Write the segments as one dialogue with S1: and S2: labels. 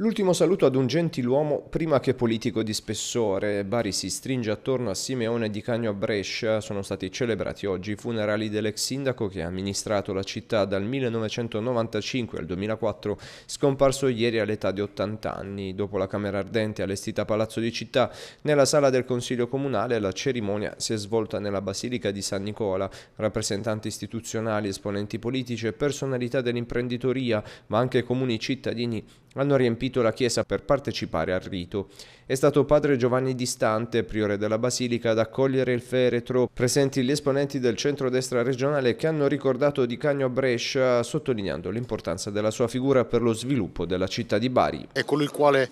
S1: L'ultimo saluto ad un gentiluomo prima che politico di spessore. Bari si stringe attorno a Simeone di Cagno a Brescia. Sono stati celebrati oggi i funerali dell'ex sindaco che ha amministrato la città dal 1995 al 2004, scomparso ieri all'età di 80 anni. Dopo la Camera Ardente allestita a Palazzo di Città, nella sala del Consiglio Comunale la cerimonia si è svolta nella Basilica di San Nicola. Rappresentanti istituzionali, esponenti politici e personalità dell'imprenditoria, ma anche comuni cittadini hanno riempito la chiesa per partecipare al rito. È stato padre Giovanni Distante, priore della Basilica, ad accogliere il feretro, presenti gli esponenti del centro-destra regionale che hanno ricordato di Cagno a Brescia, sottolineando l'importanza della sua figura per lo sviluppo della città di Bari.
S2: È colui il quale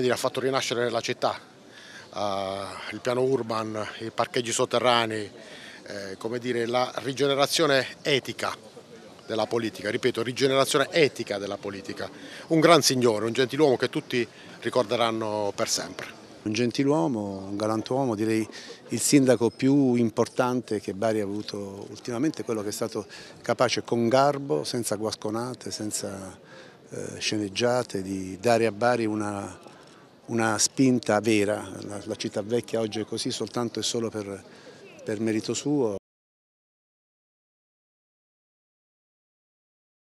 S2: dire, ha fatto rinascere la città, uh, il piano urban, i parcheggi sotterranei, eh, dire, la rigenerazione etica della politica, ripeto, rigenerazione etica della politica. Un gran signore, un gentiluomo che tutti ricorderanno per sempre.
S3: Un gentiluomo, un galantuomo, direi il sindaco più importante che Bari ha avuto ultimamente, quello che è stato capace con garbo, senza guasconate, senza eh, sceneggiate, di dare a Bari una, una spinta vera. La, la, città vecchia oggi è così soltanto
S1: e solo per, per merito suo